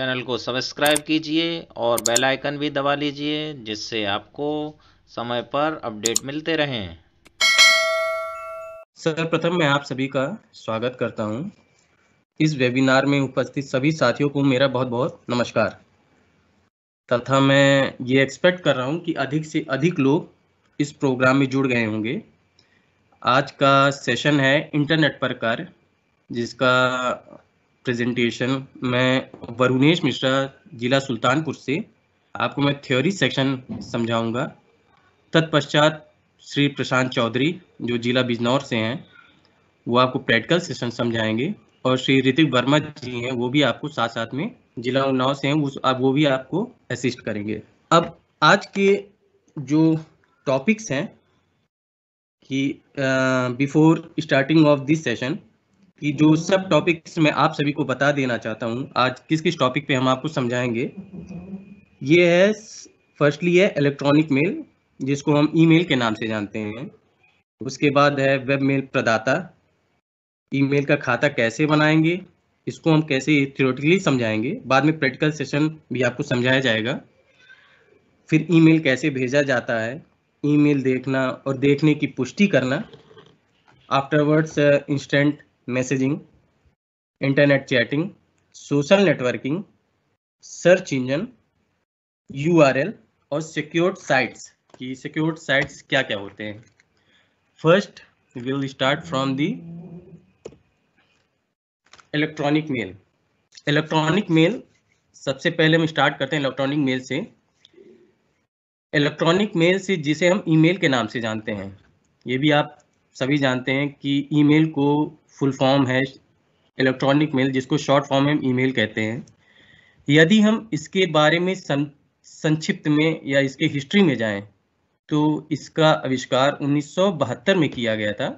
Channel को subscribe कीजिए और बेल आइकन भी दबा लीजिए जिससे आपको समय पर अपडेट मिलते रहें सर्वप्रथम मैं आप सभी का स्वागत करता हूं। इस वेबिनार में उपस्थित सभी साथियों को मेरा बहुत बहुत नमस्कार तथा मैं ये एक्सपेक्ट कर रहा हूं कि अधिक से अधिक लोग इस प्रोग्राम में जुड़ गए होंगे आज का सेशन है इंटरनेट पर कर जिसका प्रेजेंटेशन मैं वरुणेश मिश्रा जिला सुल्तानपुर से आपको मैं थ्योरी सेक्शन समझाऊंगा तत्पश्चात श्री प्रशांत चौधरी जो जिला बिजनौर से हैं वो आपको प्रैक्टिकल सेशन समझाएंगे और श्री ऋतिक वर्मा जी हैं वो भी आपको साथ साथ में जिला उन्नाव से हैं उस आप वो भी आपको असिस्ट करेंगे अब आज के जो टॉपिक्स हैं कि before starting of this session कि जो सब टॉपिक्स मैं आप सभी को बता देना चाहता हूं आज किस किस टॉपिक पे हम आपको समझाएंगे ये है फर्स्टली है इलेक्ट्रॉनिक मेल जिसको हम ईमेल के नाम से जानते हैं उसके बाद है वेब मेल प्रदाता ईमेल का खाता कैसे बनाएंगे इसको हम कैसे थियोरटिकली समझाएंगे बाद में प्रैक्टिकल सेशन भी आपको समझाया जाएगा फिर ईमेल कैसे भेजा जाता है ईमेल देखना और देखने की पुष्टि करना afterwards instant uh, messaging internet chatting social networking search engine URL और सिक्योर्ड साइट्स की सिक्योर्ड साइट्स क्या क्या होते हैं first will start from the electronic mail electronic mail सबसे पहले हम स्टार्ट करते हैं इलेक्ट्रॉनिक मेल से इलेक्ट्रॉनिक मेल से जिसे हम ईमेल के नाम से जानते हैं ये भी आप सभी जानते हैं कि ईमेल को फुल फॉर्म है इलेक्ट्रॉनिक मेल जिसको शॉर्ट फॉर्म में ईमेल कहते हैं यदि हम इसके बारे में सं संक्षिप्त में या इसके हिस्ट्री में जाएं तो इसका आविष्कार 1972 में किया गया था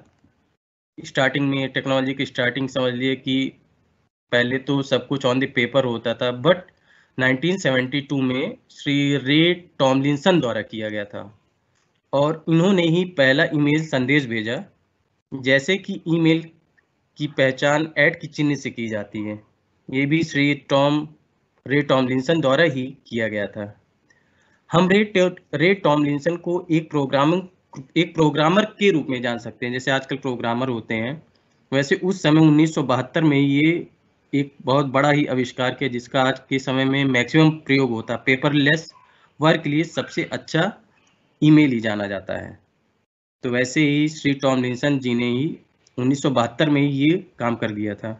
स्टार्टिंग में टेक्नोलॉजी की स्टार्टिंग समझ लिए कि पहले तो सब कुछ ऑन द पेपर होता था बट 1972 में श्री रे टॉमलिनसन द्वारा किया गया था और इन्होंने ही पहला ईमेल संदेश भेजा जैसे कि ईमेल की पहचान एड की चिन्ह से की जाती है ये भी श्री टॉम रे टॉमलिंसन द्वारा ही किया गया था हम रे रे टॉमलिंसन को एक प्रोग्रामिंग एक प्रोग्रामर के रूप में जान सकते हैं जैसे आजकल प्रोग्रामर होते हैं वैसे उस समय 1972 में ये एक बहुत बड़ा ही आविष्कार किया जिसका आज के समय में मैक्सिमम प्रयोग होता है पेपरलेस वर्क के लिए सबसे अच्छा ईमेल ही जाना जाता है तो वैसे ही श्री टॉम लिंसन जी ने ही 1972 में ही ये काम कर दिया था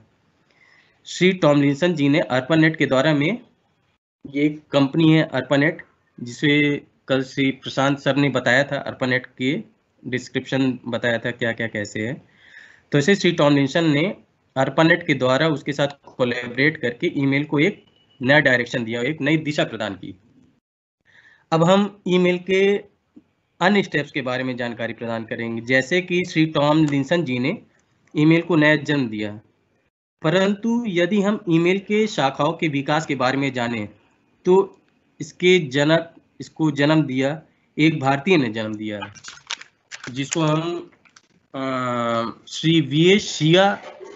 श्री टॉमलिंसन जी ने अर्पानेट के द्वारा में ये एक कंपनी है अर्पानेट जिसे कल श्री प्रशांत सर ने बताया था अर्पानेट के डिस्क्रिप्शन बताया था क्या क्या कैसे है तो इसे श्री टॉमलिंसन ने अर्पानेट के द्वारा उसके साथ कोलेबरेट करके ईमेल को एक नया डायरेक्शन दिया एक नई दिशा प्रदान की अब हम ईमेल के अन्य स्टेप्स के बारे में जानकारी प्रदान करेंगे जैसे कि श्री टॉम लिंसन जी ने ईमेल को नया जन्म दिया परंतु यदि हम ईमेल के शाखाओं के विकास के बारे में जाने तो इसके जनक इसको जन्म दिया एक भारतीय ने जन्म दिया जिसको हम आ, श्री वी एस शिया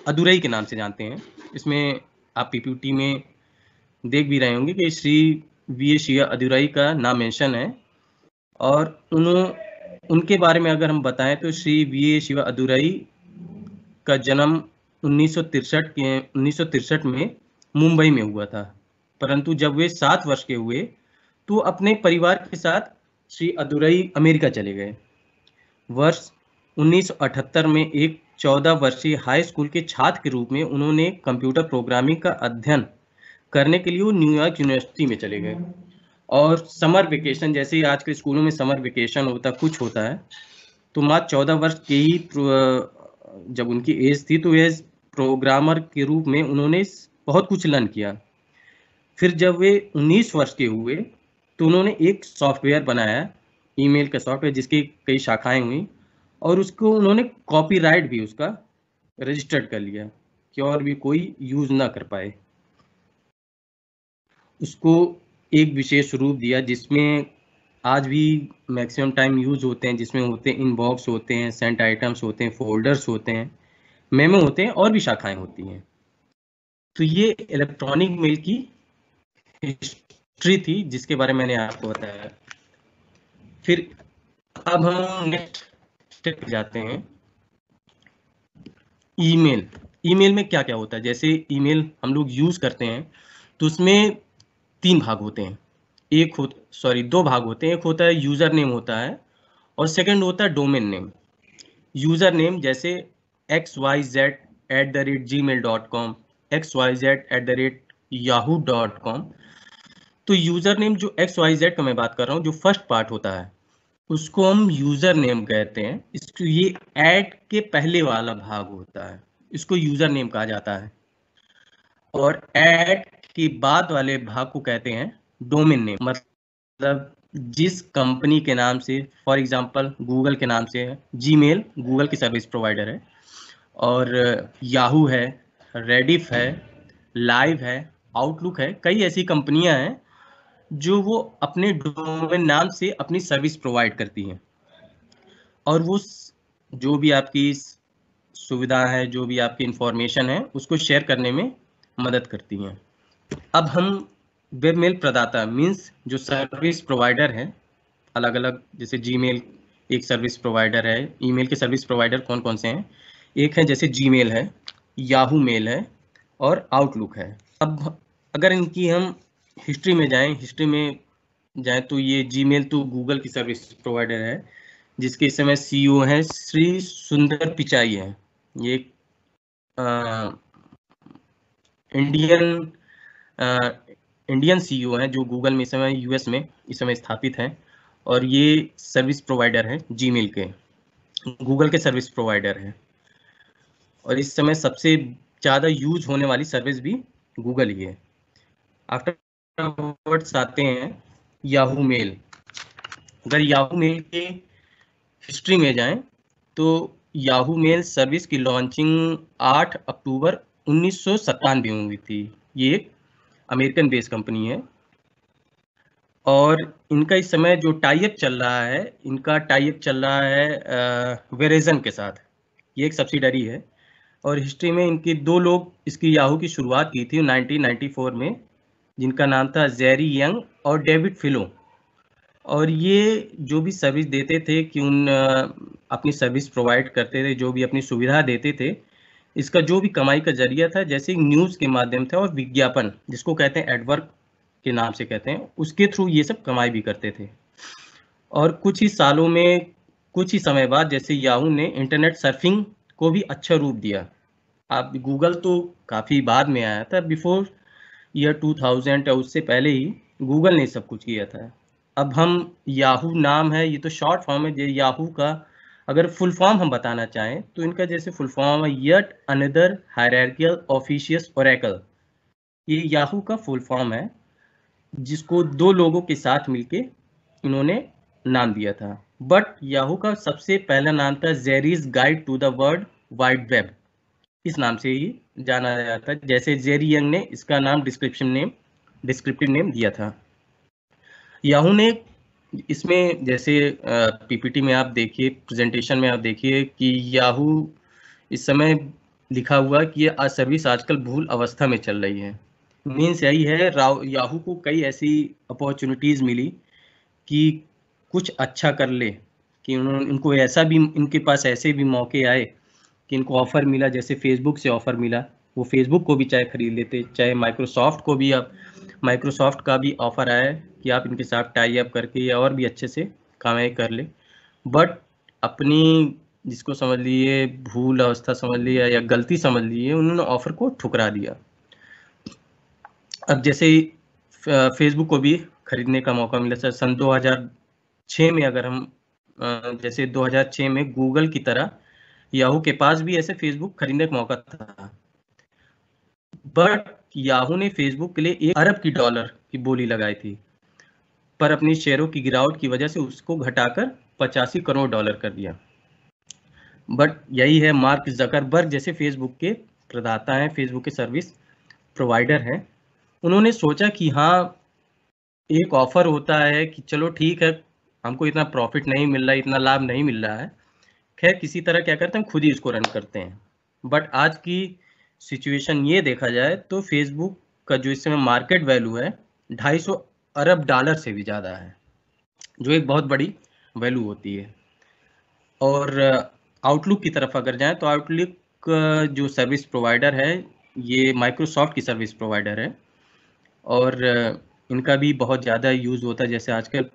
अधूरई के नाम से जानते हैं इसमें आप पीपीटी में देख भी रहे होंगे कि श्री वी एस शिया अधूरई का नाम मेंशन है और उन उनके बारे में अगर हम बताएं तो श्री वी ए शिवा अदुरई का जन्म उन्नीस के उन्नीस में मुंबई में हुआ था परंतु जब वे सात वर्ष के हुए तो अपने परिवार के साथ श्री अदुरई अमेरिका चले गए वर्ष 1978 में एक 14 वर्षीय हाई स्कूल के छात्र के रूप में उन्होंने कंप्यूटर प्रोग्रामिंग का अध्ययन करने के लिए वो न्यूयॉर्क यूनिवर्सिटी में चले गए और समर वेकेशन जैसे आज के स्कूलों में समर वेकेशन होता कुछ होता है तो मात्र चौदह वर्ष के ही जब उनकी एज थी तो एज प्रोग्रामर के रूप में उन्होंने बहुत कुछ लर्न किया फिर जब वे 19 वर्ष के हुए तो उन्होंने एक सॉफ्टवेयर बनाया ईमेल का सॉफ्टवेयर जिसकी कई शाखाएं हुई और उसको उन्होंने कॉपीराइट भी उसका रजिस्टर्ड कर लिया कि और भी कोई यूज ना कर पाए उसको एक विशेष रूप दिया जिसमें आज भी मैक्सिमम टाइम यूज होते हैं जिसमें होते हैं इनबॉक्स होते हैं सेंट आइटम्स होते हैं फोल्डर्स होते हैं मेमो होते हैं और भी शाखाएं होती हैं तो ये इलेक्ट्रॉनिक मेल की हिस्ट्री थी जिसके बारे में मैंने आपको बताया फिर अब हम नेक्स्ट स्टेप जाते हैं ईमेल ईमेल में क्या क्या होता है जैसे ईमेल हम लोग यूज करते हैं तो उसमें तीन भाग होते हैं एक हो सॉरी दो भाग होते हैं एक होता है यूज़र नेम होता है और सेकंड होता है डोमेन नेम यूज़र नेम जैसे X Y Z at the rate Gmail dot com X Y Z at the rate Yahoo dot com तो यूज़र नेम जो एक्स वाई जेड का मैं बात कर रहा हूँ जो फर्स्ट पार्ट होता है उसको हम यूज़र नेम कहते हैं इसको ये एड के पहले वाला भाग होता है इसको यूज़र नेम कहा जाता है और एड कि बाद वाले भाग को कहते हैं डोमिन नेम मतलब जिस कंपनी के नाम से फॉर एग्जांपल गूगल के नाम से जी मेल गूगल की सर्विस प्रोवाइडर है और याहू है रेडिफ है लाइव है आउटलुक है कई ऐसी कंपनियां हैं जो वो अपने डोमेन नाम से अपनी सर्विस प्रोवाइड करती हैं और वो जो भी आपकी सुविधा है जो भी आपकी इंफॉर्मेशन है उसको शेयर करने में मदद करती हैं अब हम वेबमेल प्रदाता मीन्स जो सर्विस प्रोवाइडर है अलग अलग जैसे जीमेल एक सर्विस प्रोवाइडर है ईमेल के सर्विस प्रोवाइडर कौन कौन से हैं एक है जैसे जीमेल है याहू मेल है और आउटलुक है अब अगर इनकी हम हिस्ट्री में जाएं हिस्ट्री में जाएं तो ये जीमेल तो गूगल की सर्विस प्रोवाइडर है जिसके इस समय ओ e है श्री सुंदर पिचाई है ये आ, इंडियन इंडियन सीईओ e हैं जो गूगल में इस समय यूएस में इस समय स्थापित हैं और ये सर्विस प्रोवाइडर हैं जीमेल के गूगल के सर्विस प्रोवाइडर हैं और इस समय सबसे ज़्यादा यूज होने वाली सर्विस भी गूगल ही है आफ्टर वर्ड्स आते हैं याहू मेल अगर याहू मेल के हिस्ट्री में जाएं तो याहू मेल सर्विस की लॉन्चिंग 8 अक्टूबर उन्नीस सौ हुई थी ये एक अमेरिकन बेस्ड कंपनी है और इनका इस समय जो टाइप चल रहा है इनका टाइप चल रहा है वेरेजन के साथ ये एक सब्सिडरी है और हिस्ट्री में इनकी दो लोग इसकी याहू की शुरुआत की थी 1994 में जिनका नाम था जेरी यंग और डेविड फिलो और ये जो भी सर्विस देते थे कि उन अपनी सर्विस प्रोवाइड करते थे जो भी अपनी सुविधा देते थे इसका जो भी कमाई का जरिया था जैसे न्यूज़ के माध्यम थे और विज्ञापन जिसको कहते हैं एडवर्क के नाम से कहते हैं उसके थ्रू ये सब कमाई भी करते थे और कुछ ही सालों में कुछ ही समय बाद जैसे याहू ने इंटरनेट सर्फिंग को भी अच्छा रूप दिया आप गूगल तो काफ़ी बाद में आया था बिफोर ईयर 2000 या उससे पहले ही गूगल ने सब कुछ किया था अब हम याहू नाम है ये तो शॉर्ट फॉर्म है जो याहू का अगर फुल फॉर्म हम बताना चाहें तो इनका जैसे फुल फॉर्म है yet another hierarchical officious oracle ये याहू का फुल फॉर्म है जिसको दो लोगों के साथ मिलके इन्होंने नाम दिया था बट याहू का सबसे पहला नाम था Jerry's guide to the world wide web इस नाम से ही जाना जाता है जैसे जेरी यंग ने इसका नाम डिस्क्रिप्शन नेम डिस्क्रिप्टिव नेम दिया था याहू ने इसमें जैसे पीपीटी में आप देखिए प्रेजेंटेशन में आप देखिए कि याहू इस समय लिखा हुआ कि ये सर्विस आजकल भूल अवस्था में चल रही है मीन्स यही है याहू को कई ऐसी अपॉर्चुनिटीज़ मिली कि कुछ अच्छा कर ले कि उन्होंने इनको ऐसा भी इनके पास ऐसे भी मौके आए कि इनको ऑफ़र मिला जैसे फेसबुक से ऑफ़र मिला वो फेसबुक को भी चाहे खरीद लेते चाहे माइक्रोसॉफ्ट को भी अब माइक्रोसॉफ्ट का भी ऑफ़र आया कि आप इनके साथ टाई अप करके और भी अच्छे से कामें कर ले बट अपनी जिसको समझ लीजिए भूल अवस्था समझ लिया या गलती समझ लीजिए उन्होंने ऑफर को ठुकरा दिया अब जैसे फेसबुक को भी खरीदने का मौका मिला सर सन 2006 में अगर हम जैसे 2006 में गूगल की तरह याहू के पास भी ऐसे फेसबुक खरीदने का मौका था बट याहू ने फेसबुक के लिए एक अरब की डॉलर की बोली लगाई थी पर अपने शेयरों की गिरावट की वजह से उसको घटाकर पचासी करोड़ डॉलर कर दिया बट यही है मार्क जकरबर्ग जैसे फेसबुक के प्रदाता हैं फेसबुक के सर्विस प्रोवाइडर हैं उन्होंने सोचा कि हाँ एक ऑफर होता है कि चलो ठीक है हमको इतना प्रॉफिट नहीं मिल रहा है इतना लाभ नहीं मिल रहा है खैर किसी तरह क्या करते हैं हम खुद ही इसको रन करते हैं बट आज की सिचुएशन ये देखा जाए तो फेसबुक का जो इस समय मार्केट वैल्यू है ढाई सौ अरब डॉलर से भी ज़्यादा है जो एक बहुत बड़ी वैल्यू होती है और आउटलुक uh, की तरफ अगर जाएं तो आउटलुक uh, जो सर्विस प्रोवाइडर है ये माइक्रोसॉफ्ट की सर्विस प्रोवाइडर है और uh, इनका भी बहुत ज़्यादा यूज़ होता है जैसे आजकल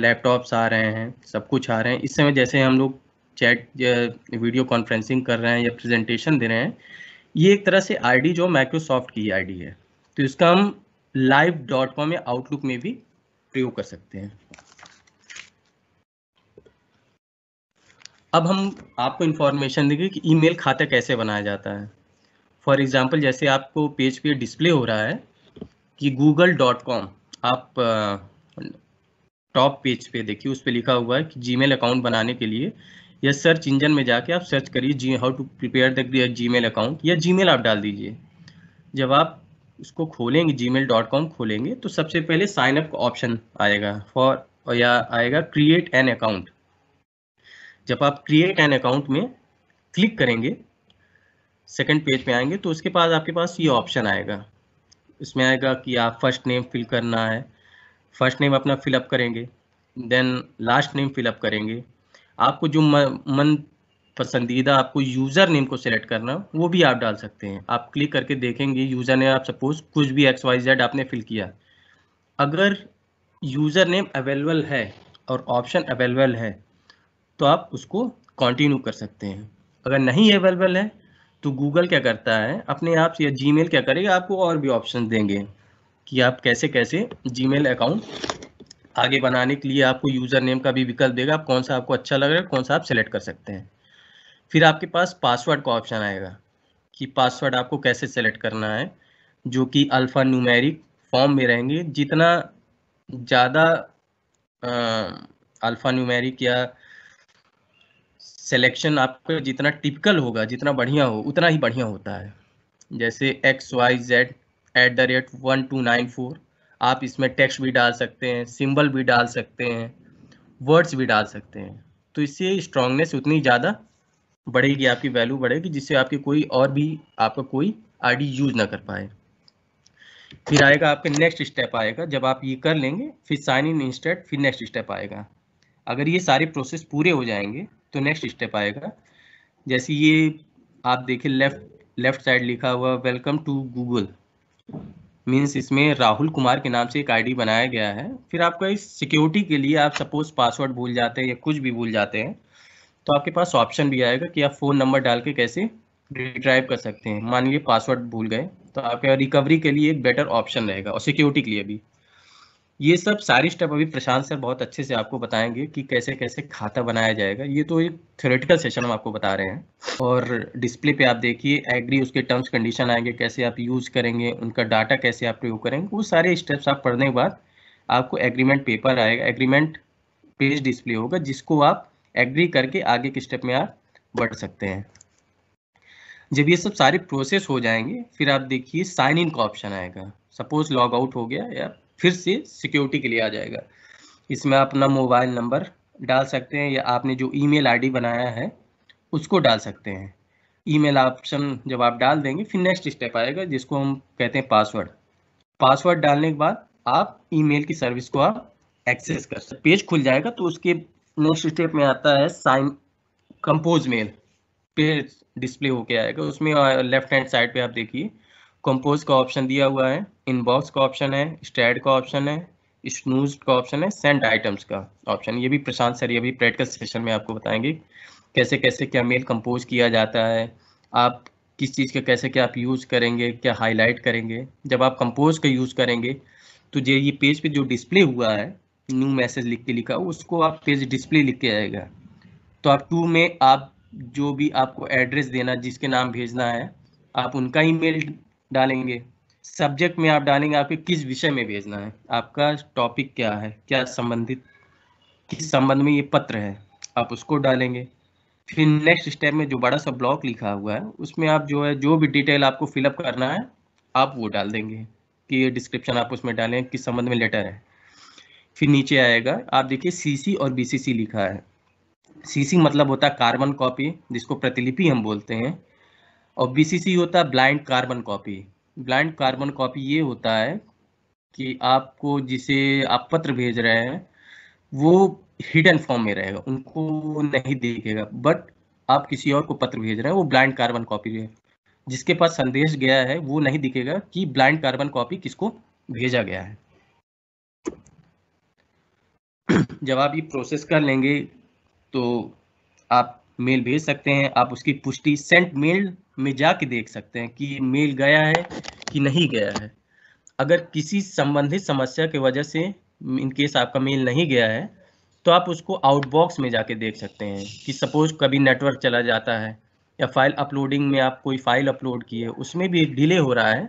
लैपटॉप्स आ रहे हैं सब कुछ आ रहे हैं इस समय जैसे हम लोग चैट वीडियो कॉन्फ्रेंसिंग कर रहे हैं या प्रेजेंटेशन दे रहे हैं ये एक तरह से आईडी जो माइक्रोसॉफ्ट की आईडी है तो इसका हम लाइव डॉट कॉम या आउटलुक में भी प्रयोग कर सकते हैं अब हम आपको इंफॉर्मेशन देंगे कि ईमेल खाता कैसे बनाया जाता है फॉर एग्जाम्पल जैसे आपको पेज पे डिस्प्ले हो रहा है कि गूगल डॉट कॉम आप टॉप पेज पे देखिए उस पर लिखा हुआ है कि जीमेल अकाउंट बनाने के लिए या सर्च इंजन में जाके आप सर्च करिए G how to prepare the mail account या जी मेल आप डाल दीजिए जब आप इसको खोलेंगे जी मेल डॉट कॉम खोलेंगे तो सबसे पहले साइन अप का ऑप्शन आएगा फॉर या आएगा क्रिएट एन अकाउंट जब आप क्रिएट एन अकाउंट में क्लिक करेंगे सेकंड पेज पे आएंगे तो उसके बाद आपके पास ये ऑप्शन आएगा इसमें आएगा कि आप फर्स्ट नेम फिल करना है फर्स्ट नेम अपना फिलअप करेंगे देन लास्ट नेम फिलअप करेंगे आपको जो मंथ पसंदीदा आपको यूज़र नेम को सिलेक्ट करना वो भी आप डाल सकते हैं आप क्लिक करके देखेंगे यूज़र नेम आप सपोज कुछ भी एक्स वाई जेड आपने फिल किया अगर यूज़र नेम अवेलेबल है और ऑप्शन अवेलेबल है तो आप उसको कंटिन्यू कर सकते हैं अगर नहीं अवेलेबल है तो गूगल क्या करता है अपने आप से या जी क्या करेगा आपको और भी ऑप्शन देंगे कि आप कैसे कैसे जी अकाउंट आगे बनाने के लिए आपको यूज़र नेम का भी विकल्प देगा आप कौन सा आपको अच्छा लग रहा है कौन सा आप सेलेक्ट कर सकते हैं फिर आपके पास पासवर्ड का ऑप्शन आएगा कि पासवर्ड आपको कैसे सेलेक्ट करना है जो कि अल्फ़ा न्यूमेरिक फॉर्म में रहेंगे जितना ज़्यादा अल्फ़ा न्यूमेरिक या सेलेक्शन आपका जितना टिपिकल होगा जितना बढ़िया हो उतना ही बढ़िया होता है जैसे X Y Z at the rate one two nine four आप इसमें टेक्स्ट भी डाल सकते हैं सिंबल भी डाल सकते हैं वर्ड्स भी डाल सकते हैं तो इससे स्ट्रांगनेस उतनी ज़्यादा बढ़ेगी आपकी वैल्यू बढ़ेगी जिससे आपके कोई और भी आपका कोई आईडी यूज ना कर पाए फिर आएगा आपके नेक्स्ट स्टेप आएगा जब आप ये कर लेंगे फिर साइन इन इंस्टेंट फिर नेक्स्ट स्टेप आएगा अगर ये सारे प्रोसेस पूरे हो जाएंगे तो नेक्स्ट स्टेप आएगा जैसे ये आप देखिए लेफ्ट लेफ्ट साइड लिखा हुआ वेलकम टू गूगल मीन्स इसमें राहुल कुमार के नाम से एक आईडी बनाया गया है फिर आपका इस सिक्योरिटी के लिए आप सपोज पासवर्ड भूल जाते हैं या कुछ भी भूल जाते हैं तो आपके पास ऑप्शन भी आएगा कि आप फ़ोन नंबर डाल के कैसे रिट्राइव कर सकते हैं मान लीजिए पासवर्ड भूल गए तो आपके रिकवरी के लिए एक बेटर ऑप्शन रहेगा और सिक्योरिटी के लिए भी ये सब सारी स्टेप अभी प्रशांत सर बहुत अच्छे से आपको बताएंगे कि कैसे कैसे खाता बनाया जाएगा ये तो एक थ्योरेटिकल सेशन हम आपको बता रहे हैं और डिस्प्ले पे आप देखिए एग्री उसके टर्म्स कंडीशन आएंगे कैसे आप यूज़ करेंगे उनका डाटा कैसे आप प्रयोग करेंगे वो सारे स्टेप्स आप पढ़ने के बाद आपको एग्रीमेंट पेपर आएगा एग्रीमेंट पेज डिस्प्ले होगा जिसको आप एग्री करके आगे के स्टेप में आप बढ़ सकते हैं जब ये सब सारे प्रोसेस हो जाएंगे फिर आप देखिए साइन इन का ऑप्शन आएगा सपोज लॉग आउट हो गया या फिर से सिक्योरिटी के लिए आ जाएगा इसमें आप अपना मोबाइल नंबर डाल सकते हैं या आपने जो ईमेल आईडी बनाया है उसको डाल सकते हैं ईमेल ऑप्शन जब आप डाल देंगे फिर नेक्स्ट स्टेप आएगा जिसको हम कहते हैं पासवर्ड पासवर्ड डालने के बाद आप ईमेल की सर्विस को आप एक्सेस कर सकते पेज खुल जाएगा तो उसके नेक्स्ट स्टेप में आता है साइन कंपोज मेल पे डिस्प्ले होके आएगा उसमें लेफ्ट हैंड साइड पे आप देखिए कंपोज का ऑप्शन दिया हुआ है इनबॉक्स का ऑप्शन है स्टैड का ऑप्शन है स्नूज का ऑप्शन है सेंड आइटम्स का ऑप्शन ये भी प्रशांत सर ये भी प्रैक्टिस सेशन में आपको बताएंगे कैसे कैसे क्या मेल कंपोज किया जाता है आप किस चीज़ का कैसे क्या आप यूज़ करेंगे क्या हाईलाइट करेंगे जब आप कंपोज का यूज़ करेंगे तो ये पेज पे जो डिस्प्ले हुआ है न्यू मैसेज लिख के लिखा उसको आप पेज डिस्प्ले लिख के आएगा तो आप टू में आप जो भी आपको एड्रेस देना जिसके नाम भेजना है आप उनका ईमेल डालेंगे सब्जेक्ट में आप डालेंगे आपके किस विषय में भेजना है आपका टॉपिक क्या है क्या संबंधित किस संबंध में ये पत्र है आप उसको डालेंगे फिर नेक्स्ट स्टेप में जो बड़ा सा ब्लॉक लिखा हुआ है उसमें आप जो है जो भी डिटेल आपको फिलअप करना है आप वो डाल देंगे कि ये डिस्क्रिप्शन आप उसमें डालें किस संबंध में लेटर है फिर नीचे आएगा आप देखिए सीसी और बीसीसी लिखा है सीसी मतलब होता है कार्बन कॉपी जिसको प्रतिलिपि हम बोलते हैं और बीसीसी होता है blind carbon copy blind carbon copy ये होता है कि आपको जिसे आप पत्र भेज रहे हैं वो हिडन फॉर्म में रहेगा उनको नहीं देखेगा बट आप किसी और को पत्र भेज रहे हैं वो ब्लाइंड कार्बन कॉपी है जिसके पास संदेश गया है वो नहीं दिखेगा कि ब्लाइंड कार्बन कॉपी किसको भेजा गया है जब आप ये प्रोसेस कर लेंगे तो आप मेल भेज सकते हैं आप उसकी पुष्टि सेंट मेल में जाके देख सकते हैं कि मेल गया है कि नहीं गया है अगर किसी संबंधित समस्या की वजह से इनकेस आपका मेल नहीं गया है तो आप उसको आउटबॉक्स में जाके देख सकते हैं कि सपोज कभी नेटवर्क चला जाता है या फाइल अपलोडिंग में आप कोई फाइल अपलोड की है उसमें भी डिले हो रहा है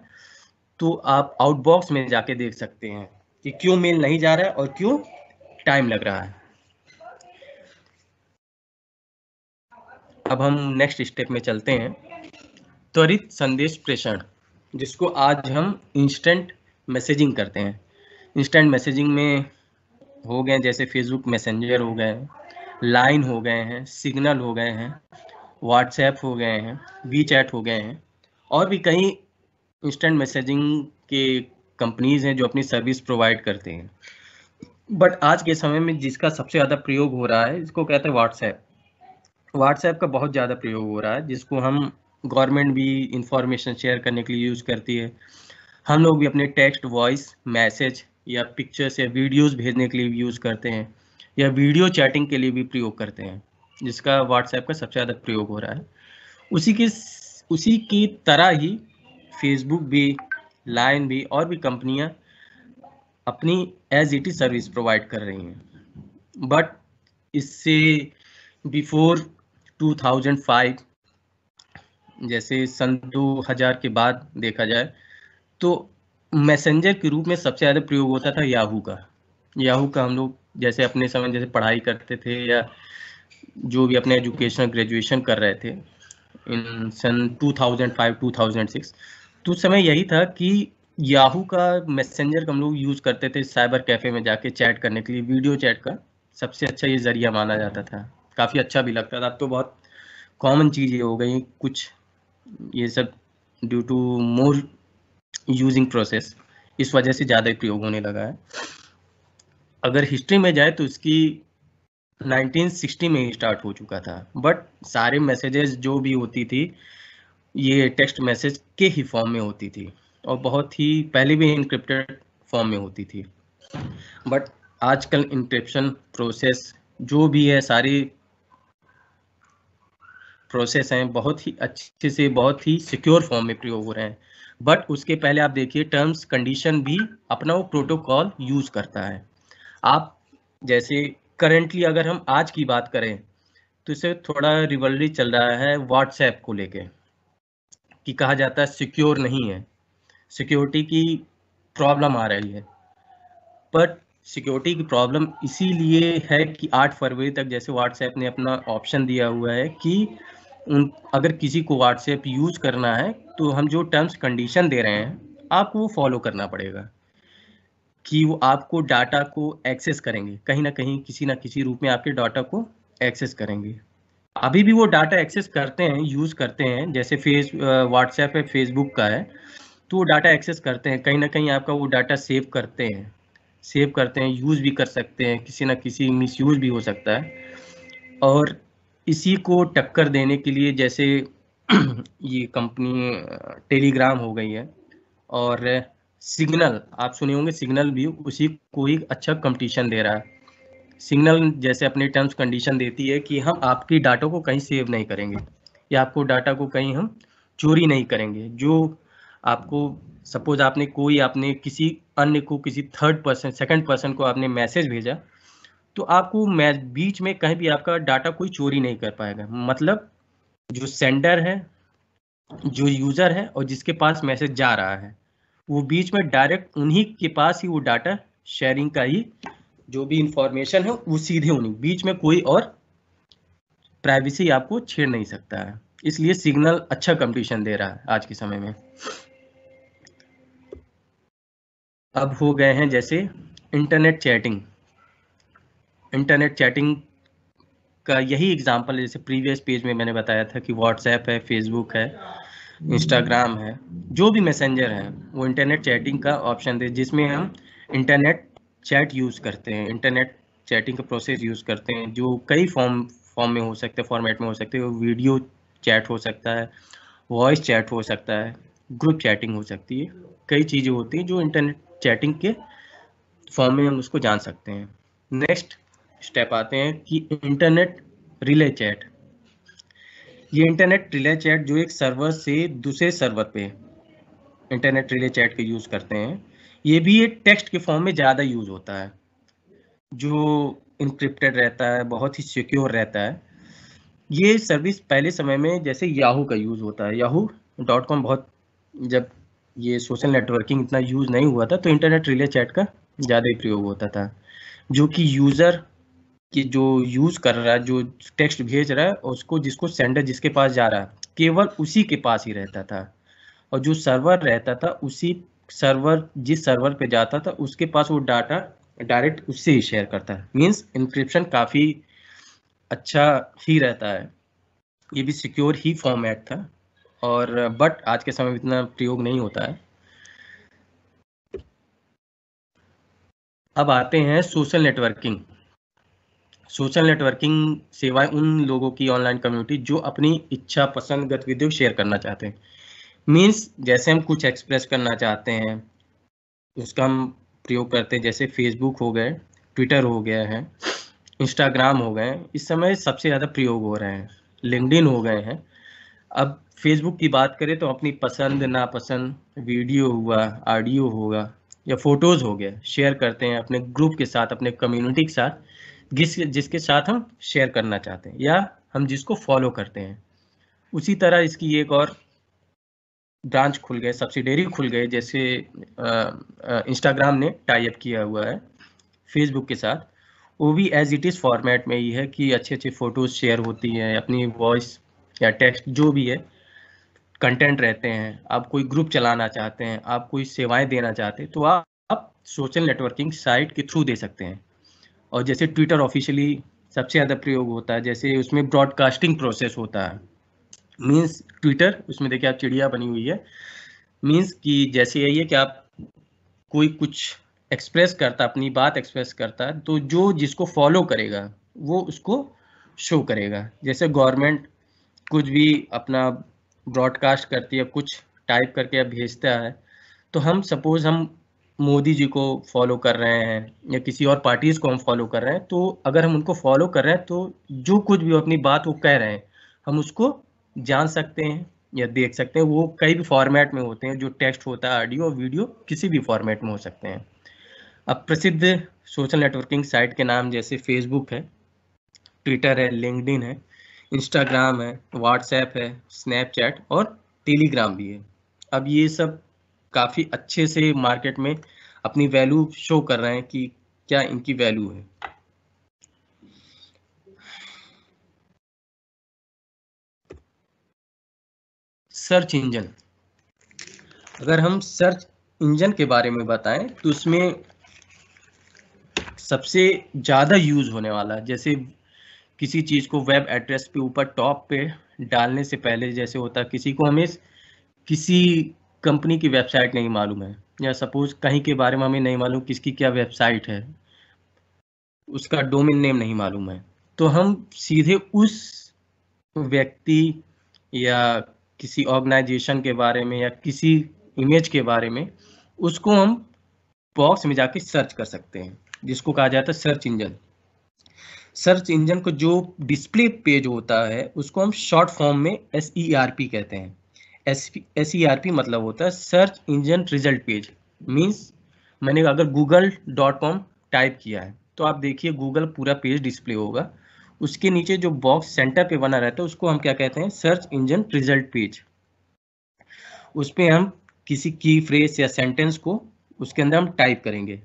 तो आप आउटबॉक्स में जाके देख सकते हैं कि क्यों मेल नहीं जा रहा है और क्यों टाइम लग रहा है अब हम नेक्स्ट स्टेप में चलते हैं त्वरित संदेश प्रेषण जिसको आज हम इंस्टेंट मैसेजिंग करते हैं इंस्टेंट मैसेजिंग में हो गए जैसे फेसबुक मैसेंजर हो गए लाइन हो गए हैं सिग्नल हो गए हैं व्हाट्सएप हो गए हैं वी चैट हो गए हैं और भी कई इंस्टेंट मैसेजिंग के कंपनीज हैं जो अपनी सर्विस प्रोवाइड करते हैं बट आज के समय में जिसका सबसे ज़्यादा प्रयोग हो रहा है इसको कहते हैं व्हाट्सएप व्हाट्सएप का बहुत ज़्यादा प्रयोग हो रहा है जिसको हम गवर्नमेंट भी इंफॉर्मेशन शेयर करने के लिए यूज़ करती है हम लोग भी अपने टेक्स्ट वॉइस मैसेज या पिक्चर्स या वीडियोस भेजने के लिए भी यूज़ करते हैं या वीडियो चैटिंग के लिए भी प्रयोग करते हैं जिसका व्हाट्सएप का सबसे ज़्यादा प्रयोग हो रहा है उसी के उसी की तरह ही फेसबुक भी लाइन भी और भी कंपनियां अपनी as it is service provide कर रही हैं बट इससे बिफोर 2005 जैसे सन 2000 के बाद देखा जाए तो मैसेंजर के रूप में सबसे ज़्यादा प्रयोग होता था याहू का याहू का हम लोग जैसे अपने समय जैसे पढ़ाई करते थे या जो भी अपने एजुकेशन ग्रेजुएशन कर रहे थे इन सन 2005 2006 तो उस समय यही था कि याहू का मैसेंजर हम लोग यूज करते थे साइबर कैफे में जाके चैट करने के लिए वीडियो चैट का सबसे अच्छा ये जरिया माना जाता था काफ़ी अच्छा भी लगता था अब तो बहुत कॉमन चीज़ें हो गई कुछ ये सब due to more using process इस वजह से ज़्यादा प्रयोग होने लगा है अगर हिस्ट्री में जाए तो इसकी 1960 में ही स्टार्ट हो चुका था बट सारे मैसेजेस जो भी होती थी ये टेक्स्ट मैसेज के ही फॉर्म में होती थी और बहुत ही पहले भी इंक्रिप्टेड फॉर्म में होती थी बट आजकल इंक्रिप्शन प्रोसेस जो भी है सारी प्रोसेस हैं बहुत ही अच्छे से बहुत ही सिक्योर फॉर्म में प्रयोग हो रहे हैं बट उसके पहले आप देखिए टर्म्स कंडीशन भी अपना वो प्रोटोकॉल यूज करता है आप जैसे करेंटली अगर हम आज की बात करें तो इसे थोड़ा रिवलरी चल रहा है व्हाट्सएप को लेके कि कहा जाता है सिक्योर नहीं है सिक्योरिटी की प्रॉब्लम आ रही है बट सिक्योरिटी की प्रॉब्लम इसीलिए है कि 8 फरवरी तक जैसे व्हाट्सएप ने अपना ऑप्शन दिया हुआ है कि उन अगर किसी को व्हाट्सएप यूज करना है तो हम जो टर्म्स कंडीशन दे रहे हैं आपको वो फॉलो करना पड़ेगा कि वो आपको डाटा को एक्सेस करेंगे कहीं ना कहीं किसी ना किसी रूप में आपके डाटा को एक्सेस करेंगे अभी भी वो डाटा एक्सेस करते हैं यूज़ करते हैं जैसे फेस व्हाट्सएप है फेसबुक का है तो वो डाटा एक्सेस करते हैं कहीं ना कहीं आपका वो डाटा सेव करते हैं सेव करते हैं यूज़ भी कर सकते हैं किसी ना किसी मिस यूज भी हो सकता है और इसी को टक्कर देने के लिए जैसे ये कंपनी टेलीग्राम हो गई है और सिग्नल आप सुने होंगे सिग्नल भी उसी को ही अच्छा कंपटीशन दे रहा है सिग्नल जैसे अपने टर्म्स कंडीशन देती है कि हम आपकी डाटा को कहीं सेव नहीं करेंगे या आपको डाटा को कहीं हम चोरी नहीं करेंगे जो आपको सपोज आपने कोई आपने किसी अन्य को किसी थर्ड पर्सन सेकंड पर्सन को आपने मैसेज भेजा तो आपको बीच में कहीं भी आपका डाटा कोई चोरी नहीं कर पाएगा मतलब जो सेंडर है जो यूज़र है और जिसके पास मैसेज जा रहा है वो बीच में डायरेक्ट उन्हीं के पास ही वो डाटा शेयरिंग का ही जो भी इंफॉर्मेशन है वो सीधे उन्हीं बीच में कोई और प्राइवेसी आपको छेड़ नहीं सकता है इसलिए सिग्नल अच्छा कंपटीशन दे रहा है आज के समय में अब हो गए हैं जैसे इंटरनेट चैटिंग इंटरनेट चैटिंग का यही एग्जांपल जैसे प्रीवियस पेज में मैंने बताया था कि व्हाट्सएप है फेसबुक है इंस्टाग्राम है जो भी मैसेंजर है वो इंटरनेट चैटिंग का ऑप्शन दे जिसमें हम इंटरनेट चैट यूज़ करते हैं इंटरनेट चैटिंग का प्रोसेस यूज़ करते हैं जो कई फॉर्म फॉर्म में हो सकते हैं फॉर्मेट में हो सकते हैं वीडियो चैट हो सकता है वॉइस चैट हो सकता है ग्रुप चैटिंग हो सकती है कई चीज़ें होती हैं जो इंटरनेट चैटिंग के फॉर्म में हम उसको जान सकते हैं नेक्स्ट स्टेप आते हैं कि इंटरनेट रिले चैट ये इंटरनेट रिले चैट जो एक सर्वर से दूसरे सर्वर पे इंटरनेट रिले चैट के यूज़ करते हैं ये भी एक टेक्स्ट के फॉर्म में ज़्यादा यूज होता है जो इंक्रिप्टेड रहता है बहुत ही सिक्योर रहता है ये सर्विस पहले समय में जैसे याहू का यूज़ होता है याहू डॉट कॉम बहुत जब ये सोशल नेटवर्किंग इतना यूज़ नहीं हुआ था तो इंटरनेट रिले चैट का ज़्यादा ही प्रयोग होता था जो कि यूज़र कि जो यूज़ कर रहा है जो टेक्स्ट भेज रहा है उसको जिसको सेंडर जिसके पास जा रहा है केवल उसी के पास ही रहता था और जो सर्वर रहता था उसी सर्वर जिस सर्वर पे जाता था उसके पास वो डाटा डायरेक्ट उससे ही शेयर करता है मीन्स इंक्रिप्शन काफ़ी अच्छा ही रहता है ये भी सिक्योर ही फॉर्मेट था और बट आज के समय में इतना प्रयोग नहीं होता है अब आते हैं सोशल नेटवर्किंग सोशल नेटवर्किंग सेवाएं उन लोगों की ऑनलाइन कम्युनिटी जो अपनी इच्छा पसंद गतिविधियों शेयर करना चाहते हैं मीन्स जैसे हम कुछ एक्सप्रेस करना चाहते हैं उसका हम प्रयोग करते हैं जैसे फेसबुक हो गए ट्विटर हो गया है इंस्टाग्राम हो गए इस समय सबसे ज़्यादा प्रयोग हो रहे हैं लिंकड हो गए हैं अब फेसबुक की बात करें तो अपनी पसंद नापसंद वीडियो हुआ ऑडियो होगा या फोटोज़ हो गया शेयर करते हैं अपने ग्रुप के साथ अपने कम्युनिटी के साथ जिस जिसके साथ हम शेयर करना चाहते हैं या हम जिसको फॉलो करते हैं उसी तरह इसकी एक और ब्रांच खुल गए सब्सिडेरी खुल गए जैसे इंस्टाग्राम ने टाइप किया हुआ है फेसबुक के साथ वो भी एज इट इज़ फॉर्मेट में ही है कि अच्छे अच्छे फ़ोटोज़ शेयर होती हैं अपनी वॉइस या टेक्स्ट जो भी है कंटेंट रहते हैं आप कोई ग्रुप चलाना चाहते हैं आप कोई सेवाएं देना चाहते हैं तो आप, आप सोशल नेटवर्किंग साइट के थ्रू दे सकते हैं और जैसे ट्विटर ऑफिशियली सबसे ज़्यादा प्रयोग होता है जैसे उसमें ब्रॉडकास्टिंग प्रोसेस होता है मीन्स ट्विटर उसमें देखिए आप चिड़िया बनी हुई है मीन्स कि जैसे यही है कि आप कोई कुछ एक्सप्रेस करता अपनी बात एक्सप्रेस करता है तो जो जिसको फॉलो करेगा वो उसको शो करेगा जैसे गवर्नमेंट कुछ भी अपना ब्रॉडकास्ट करती है कुछ टाइप करके या भेजता है तो हम सपोज हम मोदी जी को फॉलो कर रहे हैं या किसी और पार्टीज को हम फॉलो कर रहे हैं तो अगर हम उनको फॉलो कर रहे हैं तो जो कुछ भी अपनी बात वो कह रहे हैं हम उसको जान सकते हैं या देख सकते हैं वो कई भी फॉर्मेट में होते हैं जो टेक्स्ट होता है ऑडियो और वीडियो किसी भी फॉर्मेट में हो सकते हैं अब प्रसिद्ध सोशल नेटवर्किंग साइट के नाम जैसे फेसबुक है ट्विटर है लिंकड है इंस्टाग्राम है व्हाट्सएप है स्नैपचैट और टेलीग्राम भी है अब ये सब काफ़ी अच्छे से मार्केट में अपनी वैल्यू शो कर रहे हैं कि क्या इनकी वैल्यू है सर्च इंजन अगर हम सर्च इंजन के बारे में बताएं तो उसमें सबसे ज़्यादा यूज़ होने वाला जैसे किसी चीज़ को वेब एड्रेस पे ऊपर टॉप पे डालने से पहले जैसे होता है किसी को हमें किसी कंपनी की वेबसाइट नहीं मालूम है या सपोज कहीं के बारे में हमें नहीं मालूम किसकी क्या वेबसाइट है उसका डोमेन नेम नहीं मालूम है तो हम सीधे उस व्यक्ति या किसी ऑर्गेनाइजेशन के बारे में या किसी इमेज के बारे में उसको हम बॉक्स में जाके सर्च कर सकते हैं जिसको कहा जाता है सर्च इंजन सर्च इंजन को जो डिस्प्ले पेज होता है उसको हम शॉर्ट फॉर्म में एस ई आर पी कहते हैं एस ई आर पी मतलब होता है search engine result page means मैंने अगर गूगल डॉट कॉम टाइप किया है तो आप देखिए गूगल पूरा पेज डिस्प्ले होगा उसके नीचे जो बॉक्स सेंटर पे बना रहता है उसको हम क्या कहते हैं सर्च इंजन रिजल्ट पेज उस पर हम किसी की फ्रेज या सेंटेंस को उसके अंदर हम टाइप करेंगे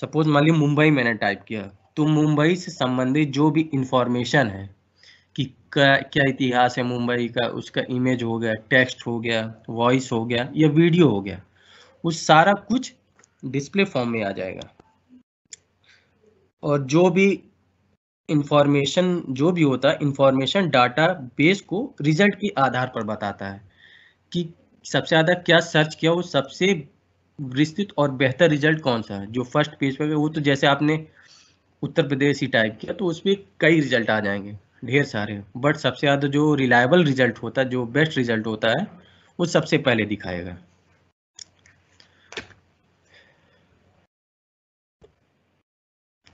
सपोज मान ली मुंबई मैंने टाइप किया तो मुंबई से संबंधित जो भी इंफॉर्मेशन है कि क्या क्या इतिहास है मुंबई का उसका इमेज हो गया टेक्स्ट हो गया वॉइस हो गया या वीडियो हो गया वो सारा कुछ डिस्प्ले फॉर्म में आ जाएगा और जो भी इंफॉर्मेशन जो भी होता है इंफॉर्मेशन डाटा बेस को रिजल्ट के आधार पर बताता है कि सबसे ज़्यादा क्या सर्च किया वो सबसे विस्तृत और बेहतर रिजल्ट कौन सा है जो फर्स्ट पेज पर वो तो जैसे आपने उत्तर प्रदेश ही टाइप किया तो उसमें कई रिजल्ट आ जाएंगे ढेर सारे बट सबसे ज़्यादा जो रिलायबल रिजल्ट होता है जो बेस्ट रिजल्ट होता है वो सबसे पहले दिखाएगा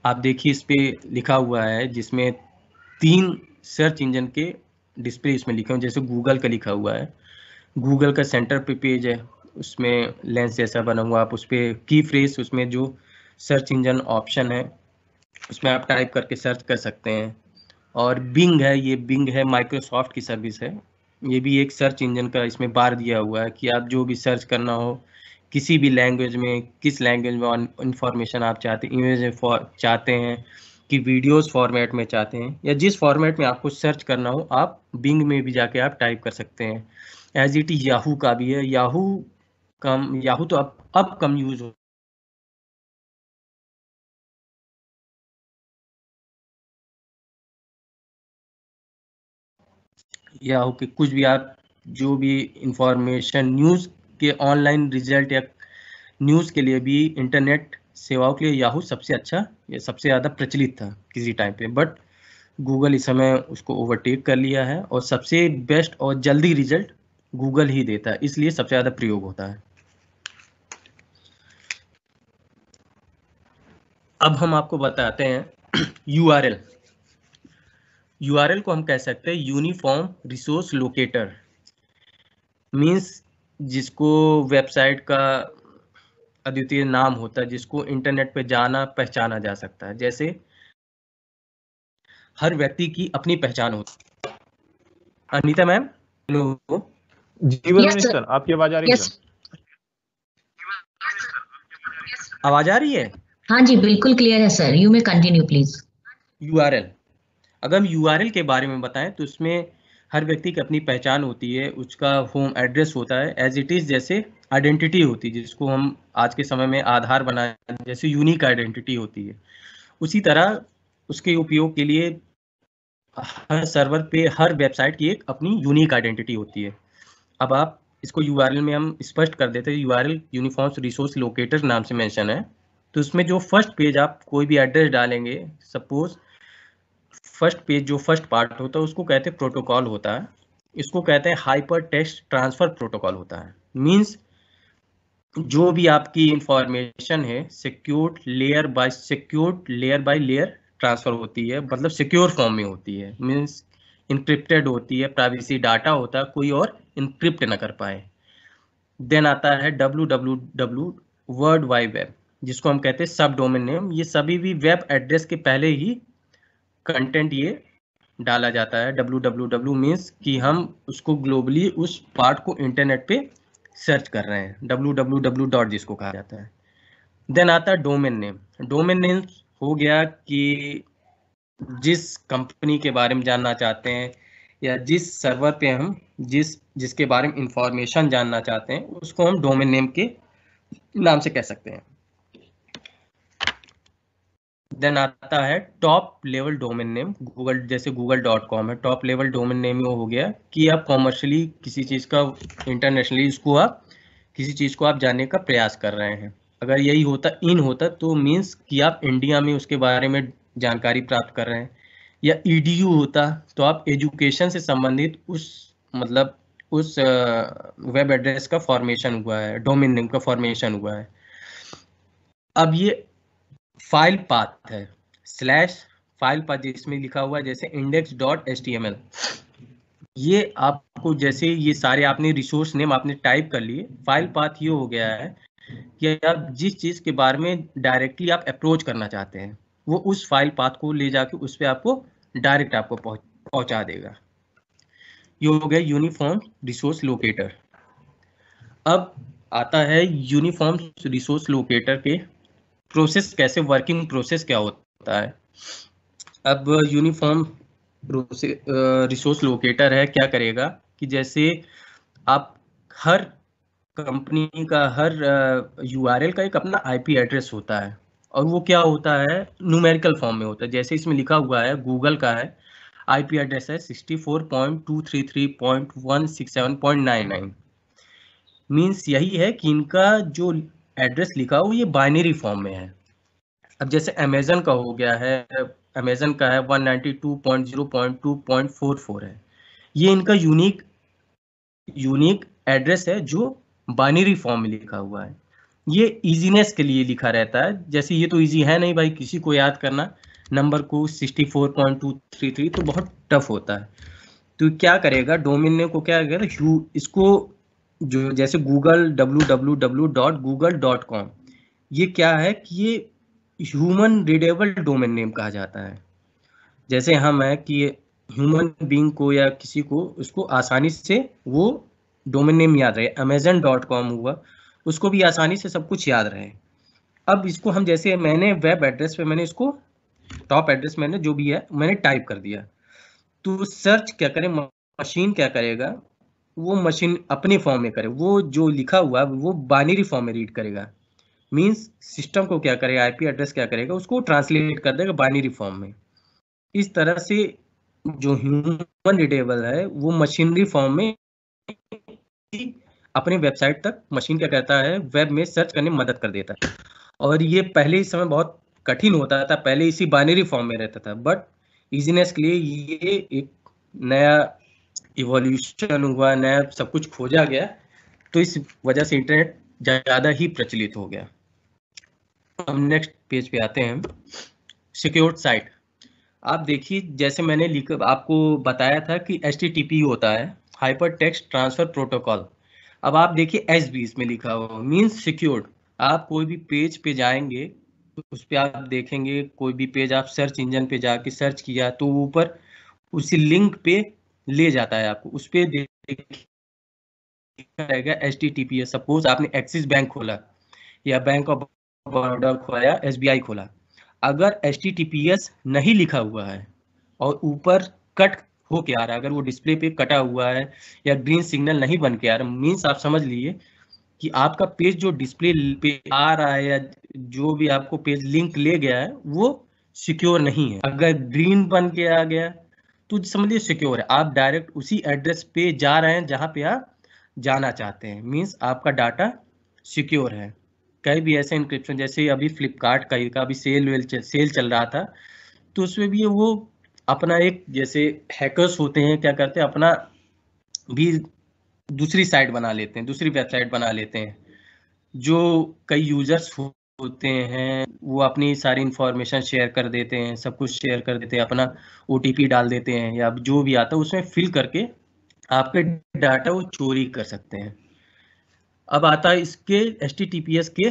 आप देखिए इस पर लिखा हुआ है जिसमें तीन सर्च इंजन के डिस्प्ले इसमें लिखे हुए जैसे गूगल का लिखा हुआ है गूगल का सेंटर पे पेज है उसमें लेंस जैसा बना हुआ आप उस पर की फ्रेस उसमें जो सर्च इंजन ऑप्शन है उसमें आप टाइप करके सर्च कर सकते हैं और बिंग है ये बिंग है माइक्रोसॉफ्ट की सर्विस है ये भी एक सर्च इंजन का इसमें बार दिया हुआ है कि आप जो भी सर्च करना हो किसी भी लैंग्वेज में किस लैंग्वेज में इंफॉर्मेशन आप चाहते इमेज चाहते हैं कि वीडियोस फॉर्मेट में चाहते हैं या जिस फॉर्मेट में आपको सर्च करना हो आप बिंग में भी जाके आप टाइप कर सकते हैं एज इट इज याहू का भी है याहू कम याहू तो अब अब कम यूज़ हो या हो कि कुछ भी आप जो भी इंफॉर्मेशन न्यूज़ के ऑनलाइन रिजल्ट या न्यूज़ के लिए भी इंटरनेट सेवाओं के लिए याहू सबसे अच्छा या सबसे ज़्यादा प्रचलित था किसी टाइम पे बट गूगल इस समय उसको ओवरटेक कर लिया है और सबसे बेस्ट और जल्दी रिजल्ट गूगल ही देता है इसलिए सबसे ज़्यादा प्रयोग होता है अब हम आपको बताते हैं यू आर एल एल को हम कह सकते हैं यूनिफॉर्म रिसोर्स लोकेटर मीन्स जिसको वेबसाइट का अद्वितीय नाम होता है जिसको इंटरनेट पर जाना पहचाना जा सकता है जैसे हर व्यक्ति की अपनी पहचान होती है अनिता मैम हेलो जी सर आपकी आवाज आ रही है आवाज आ रही है हाँ जी बिल्कुल क्लियर है sir you may continue please U R L अगर हम यू के बारे में बताएं तो इसमें हर व्यक्ति की अपनी पहचान होती है उसका होम एड्रेस होता है एज इट इज़ जैसे आइडेंटिटी होती है जिसको हम आज के समय में आधार बना जैसे यूनिक आइडेंटिटी होती है उसी तरह उसके उपयोग के लिए हर सर्वर पे हर वेबसाइट की एक अपनी यूनिक आइडेंटिटी होती है अब आप इसको यू में हम स्पष्ट कर देते हैं U R uniforms resource locator नाम से मैंशन है तो उसमें जो फर्स्ट पेज आप कोई भी एड्रेस डालेंगे सपोज फर्स्ट पेज जो फर्स्ट पार्ट होता है उसको कहते हैं प्रोटोकॉल होता है इसको कहते हैं हाइपर टेक्स्ट ट्रांसफर प्रोटोकॉल होता है मींस जो भी आपकी इंफॉर्मेशन है secured layer by secured layer by layer transfer होती है मतलब सिक्योर फॉर्म में होती है मीन्स इंक्रिप्टेड होती है प्राइवेसी डाटा होता है कोई और इंक्रिप्ट ना कर पाए देन आता है W W W world wide web जिसको हम कहते हैं सब डोमेन नेम ये सभी भी वेब एड्रेस के पहले ही कंटेंट ये डाला जाता है डब्लू डब्लू डब्लू मीन्स कि हम उसको ग्लोबली उस पार्ट को इंटरनेट पे सर्च कर रहे हैं डब्लू डब्लू डब्लू डॉट जिसको कहा जाता है देन आता है डोमेन नेम डोमेन नेम हो गया कि जिस कंपनी के बारे में जानना चाहते हैं या जिस सर्वर पे हम जिस जिसके बारे में इंफॉर्मेशन जानना चाहते हैं उसको हम डोमेन नेम के नाम से कह सकते हैं देन आता है top level domain name Google जैसे गूगल डॉट कॉम है टॉप लेवल डोमेन नेम हो गया कि आप कॉमर्शली किसी चीज़ का इंटरनेशनली इसको आप किसी चीज़ को आप जानने का प्रयास कर रहे हैं अगर यही होता इन होता तो मीन्स कि आप इंडिया में उसके बारे में जानकारी प्राप्त कर रहे हैं या ई e होता तो आप एजुकेशन से संबंधित उस मतलब उस वेब एड्रेस का फॉर्मेशन हुआ है डोमेन नेम का फॉर्मेशन हुआ है अब ये फाइल पाथ है स्लैश फाइल पाथ जिसमें लिखा हुआ है जैसे index dot S T M L ये आपको जैसे ये सारे आपने रिसोर्स नेम आपने टाइप कर लिए फाइल पाथ ये हो गया है कि आप जिस चीज़ के बारे में डायरेक्टली आप अप्रोच करना चाहते हैं वो उस फाइल पाथ को ले जाके उस पर आपको डायरेक्ट आपको पहुंचा देगा ये हो गया यूनिफॉर्म रिसोर्स लोकेटर अब आता है यूनिफॉर्म रिसोर्स लोकेटर के प्रोसेस कैसे वर्किंग प्रोसेस क्या होता है अब यूनिफॉर्म रिसोर्स लोकेटर है क्या करेगा कि जैसे आप हर कंपनी का हर यू का एक अपना आईपी एड्रेस होता है और वो क्या होता है न्यूमेरिकल फॉर्म में होता है जैसे इसमें लिखा हुआ है गूगल का है आईपी एड्रेस है 64.233.167.99 मींस यही है कि इनका जो एड्रेस लिखा हो ये बाइनरी फॉर्म में है अब जैसे अमेजन का हो गया है अमेजन का है 192.0.2.44 है ये इनका यूनिक यूनिक एड्रेस है जो बाइनरी फॉर्म में लिखा हुआ है ये इजीनेस के लिए लिखा रहता है जैसे ये तो इजी है नहीं भाई किसी को याद करना नंबर को 64.233 तो बहुत टफ होता है तो क्या करेगा डोमिन ने को क्या करेगा यू इसको जो जैसे Google W W W dot Google dot com ये क्या है कि ये ह्यूमन रीडेबल डोमेन नेम कहा जाता है जैसे हम है कि ह्यूमन बींग को या किसी को उसको आसानी से वो डोमेन नेम याद रहे अमेजन डॉट कॉम हुआ उसको भी आसानी से सब कुछ याद रहे अब इसको हम जैसे मैंने वेब एड्रेस पे मैंने इसको टॉप एड्रेस मैंने जो भी है मैंने टाइप कर दिया तो सर्च क्या करें मशीन क्या करेगा वो मशीन अपने फॉर्म में करे वो जो लिखा हुआ वो बाइनरी फॉर्म में रीड करेगा मीन्स सिस्टम को क्या करेगा आईपी एड्रेस क्या करेगा उसको ट्रांसलेट कर देगा बाइनरी फॉर्म में इस तरह से जो ह्यूमन रीडेबल है वो मशीनरी फॉर्म में अपने वेबसाइट तक मशीन क्या करता है वेब में सर्च करने में मदद कर देता है और ये पहले इस समय बहुत कठिन होता था पहले इसी बाइनरी फॉर्म में रहता था बट इजीनेस के लिए ये एक नया इवोल्यूशन हुआ नया सब कुछ खोजा गया तो इस वजह से इंटरनेट ज़्यादा ही प्रचलित हो गया हम नेक्स्ट पेज पे आते हैं सिक्योर साइट आप देखिए जैसे मैंने आपको बताया था कि एस होता है हाइपर टेक्स्ट ट्रांसफर प्रोटोकॉल अब आप देखिए एस बी इसमें लिखा हुआ मीन्स सिक्योर्ड आप कोई भी पेज पे जाएंगे उस पर आप देखेंगे कोई भी पेज आप सर्च इंजन पे जाके सर्च किया तो ऊपर उसी लिंक पे ले जाता है आपको उस पर S H T T P S suppose आपने एक्सिस बैंक खोला या बैंक ऑफ बड़ौदा खोला एस बी आई खोला अगर H T T P S नहीं लिखा हुआ है और ऊपर कट हो के आ रहा है अगर वो डिस्प्ले पे कटा हुआ है या ग्रीन सिग्नल नहीं बन के आ रहा मीन्स आप समझ लीजिए कि आपका पेज जो डिस्प्ले पे आ रहा है या जो भी आपको पेज लिंक ले गया है वो सिक्योर नहीं है अगर ग्रीन बन के आ गया तो लीजिए सिक्योर है आप डायरेक्ट उसी एड्रेस पे जा रहे हैं जहाँ पे आप जाना चाहते हैं मीन्स आपका डाटा सिक्योर है कई भी ऐसे इंक्रिप्शन जैसे अभी फ्लिपकार्ट का का अभी सेल वेल चल, सेल चल रहा था तो उसमें भी वो अपना एक जैसे हैकर्स होते हैं क्या करते हैं अपना भी दूसरी साइट बना लेते हैं दूसरी वेबसाइट बना लेते हैं जो कई यूजर्स होते हैं वो अपनी सारी इंफॉर्मेशन शेयर कर देते हैं सब कुछ शेयर कर देते हैं अपना ओ डाल देते हैं या जो भी आता है उसमें फिल करके आपके डाटा वो चोरी कर सकते हैं अब आता है इसके एस के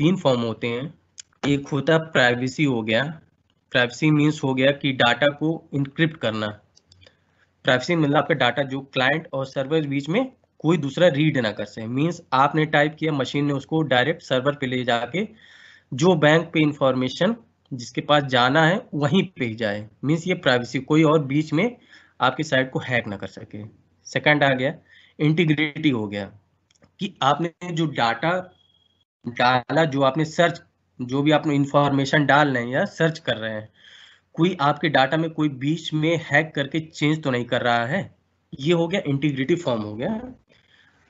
तीन फॉर्म होते हैं एक होता है प्राइवेसी हो गया प्राइवेसी मीन्स हो गया कि डाटा को इनक्रिप्ट करना प्राइवेसी मतलब आपका डाटा जो क्लाइंट और सर्वर बीच में कोई दूसरा रीड ना कर सके मीन्स आपने टाइप किया मशीन ने उसको डायरेक्ट सर्वर पे ले जाके जो बैंक पे इंफॉर्मेशन जिसके पास जाना है वहीं पे जाए मीन्स ये प्राइवेसी कोई और बीच में आपकी साइट को हैक ना कर सके सेकंड आ गया इंटीग्रिटी हो गया कि आपने जो डाटा डाला जो आपने सर्च जो भी आपने इंफॉर्मेशन डाल रहे हैं या सर्च कर रहे हैं कोई आपके डाटा में कोई बीच में हैक करके चेंज तो नहीं कर रहा है ये हो गया इंटीग्रिटी फॉर्म हो गया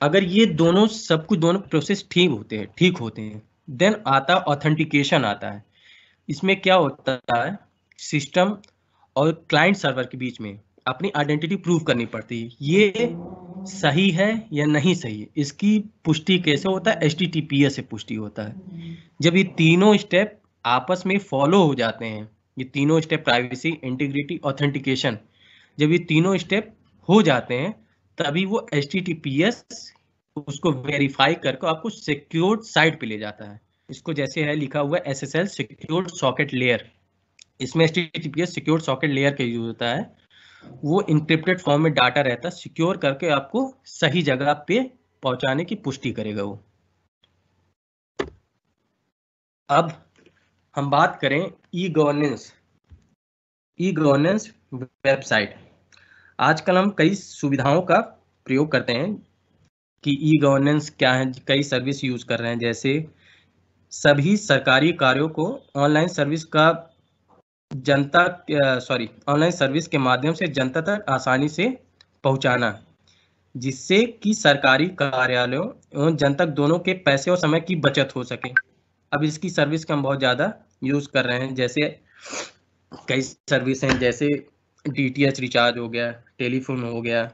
अगर ये दोनों सब कुछ दोनों प्रोसेस ठीक होते हैं ठीक होते हैं देन आता ऑथेंटिकेशन आता है इसमें क्या होता है सिस्टम और क्लाइंट सर्वर के बीच में अपनी आइडेंटिटी प्रूव करनी पड़ती है ये सही है या नहीं सही है इसकी पुष्टि कैसे होता है एस से पुष्टि होता है जब ये तीनों स्टेप आपस में फॉलो हो जाते हैं ये तीनों स्टेप प्राइवेसी इंटीग्रिटी ऑथेंटिकेशन जब ये तीनों स्टेप हो जाते हैं तभी वो एच उसको वेरीफाई करके आपको सिक्योर्ड साइट पे ले जाता है इसको जैसे है लिखा हुआ S S L secured socket layer इसमें S T secured socket layer का यूज होता है वो इंक्रिप्टेड फॉर्म में डाटा रहता है सिक्योर करके आपको सही जगह पे पहुंचाने की पुष्टि करेगा वो अब हम बात करें e governance e governance website आजकल हम कई सुविधाओं का प्रयोग करते हैं कि ई गवर्नेंस क्या है कई सर्विस यूज कर रहे हैं जैसे सभी सरकारी कार्यों को ऑनलाइन सर्विस का जनता सॉरी ऑनलाइन सर्विस के माध्यम से जनता तक आसानी से पहुंचाना जिससे कि सरकारी कार्यालयों एवं जनतक दोनों के पैसे और समय की बचत हो सके अब इसकी सर्विस का हम बहुत ज़्यादा यूज़ कर रहे हैं जैसे कई सर्विस हैं जैसे डी रिचार्ज हो गया टेलीफोन हो गया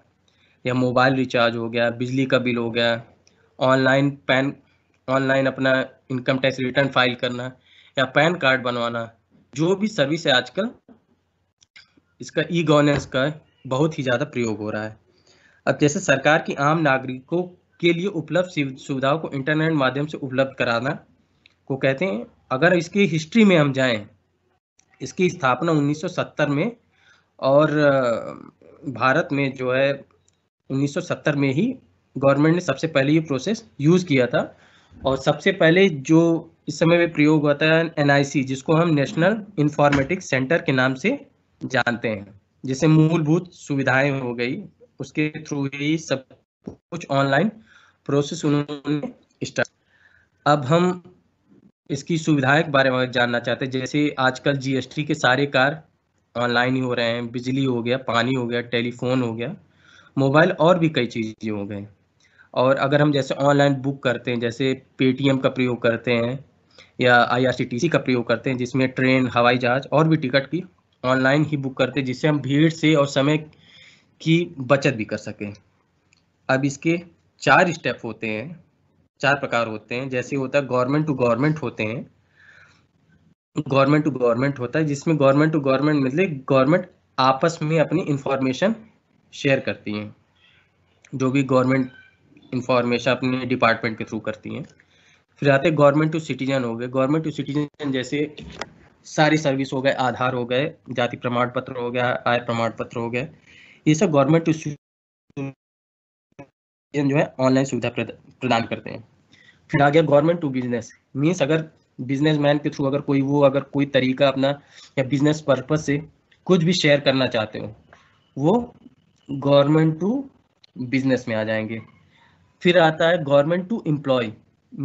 या मोबाइल रिचार्ज हो गया बिजली का बिल हो गया ऑनलाइन पैन ऑनलाइन अपना इनकम टैक्स रिटर्न फाइल करना या पैन कार्ड बनवाना जो भी सर्विस है आजकल इसका ई गवर्नेंस का बहुत ही ज़्यादा प्रयोग हो रहा है अब जैसे सरकार की आम नागरिकों के लिए उपलब्ध सुविधाओं को इंटरनेट माध्यम से उपलब्ध कराना को कहते हैं अगर इसकी हिस्ट्री में हम जाएं इसकी स्थापना 1970 में और भारत में जो है 1970 में ही गवर्नमेंट ने सबसे पहले ये प्रोसेस यूज़ किया था और सबसे पहले जो इस समय में प्रयोग होता है एनआईसी जिसको हम नेशनल इंफॉर्मेटिक्स सेंटर के नाम से जानते हैं जैसे मूलभूत सुविधाएं हो गई उसके थ्रू ही सब कुछ ऑनलाइन प्रोसेस उन्होंने स्टार्ट अब हम इसकी सुविधाएं के बारे में जानना चाहते हैं जैसे आजकल जीएसटी के सारे कार ऑनलाइन ही हो रहे हैं बिजली हो गया पानी हो गया टेलीफोन हो गया मोबाइल और भी कई चीज़ें हो गए और अगर हम जैसे ऑनलाइन बुक करते हैं जैसे पेटीएम का प्रयोग करते हैं या आईआरसीटीसी का प्रयोग करते हैं जिसमें ट्रेन हवाई जहाज़ और भी टिकट की ऑनलाइन ही बुक करते हैं जिससे हम भीड़ से और समय की बचत भी कर सकें अब इसके चार स्टेप होते हैं चार प्रकार होते हैं जैसे होता है गवर्नमेंट टू गवर्नमेंट होते हैं गवर्नमेंट टू गवर्नमेंट होता है जिसमें गवर्नमेंट टू गवर्नमेंट मतलब गवर्नमेंट आपस में अपनी इंफॉर्मेशन शेयर करती हैं जो भी गवर्नमेंट इंफॉर्मेशन अपने डिपार्टमेंट के थ्रू करती हैं फिर आते हैं गवर्नमेंट टू सिटीजन हो गए गवर्नमेंट टू सिटीजन जैसे सारी सर्विस हो गए आधार हो गए जाति प्रमाण पत्र हो गया आय प्रमाण पत्र हो गया ये सब गवर्नमेंट टू जो है ऑनलाइन सुविधा प्रदान करते हैं फिर आ गया गवर्नमेंट टू बिजनेस मीन्स अगर बिजनेसमैन के थ्रू अगर कोई वो अगर कोई तरीका अपना या बिजनेस पर्पज से कुछ भी शेयर करना चाहते हो वो गवर्नमेंट टू बिजनेस में आ जाएंगे फिर आता है गवर्नमेंट टू एम्प्लॉय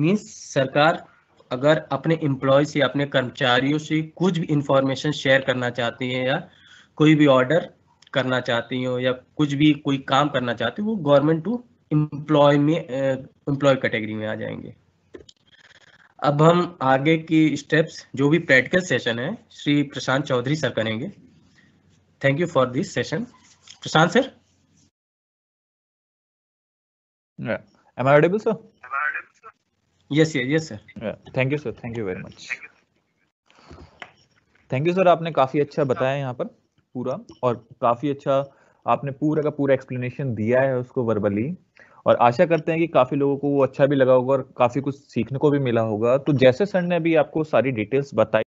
मीन्स सरकार अगर अपने एम्प्लॉय से अपने कर्मचारियों से कुछ भी इंफॉर्मेशन शेयर करना चाहती है या कोई भी ऑर्डर करना चाहती हो या कुछ भी कोई काम करना चाहती हो वो गवर्नमेंट टू एम्प्लॉय में एम्प्लॉय कैटेगरी में आ जाएंगे अब हम आगे की स्टेप्स जो भी प्रैक्टिकल सेशन है श्री प्रशांत चौधरी सर करेंगे thank you for this session Prashant sir am I audible sir yes yes yes sir thank you sir thank you very much thank you sir आपने काफी अच्छा बताया यहाँ पर पूरा और काफी अच्छा आपने पूरा का पूरा एक्सप्लेनेशन दिया है उसको वर्बली और आशा करते हैं कि काफी लोगों को वो अच्छा भी लगा होगा और काफी कुछ सीखने को भी मिला होगा तो जैसे सर ने अभी आपको सारी डिटेल्स बताई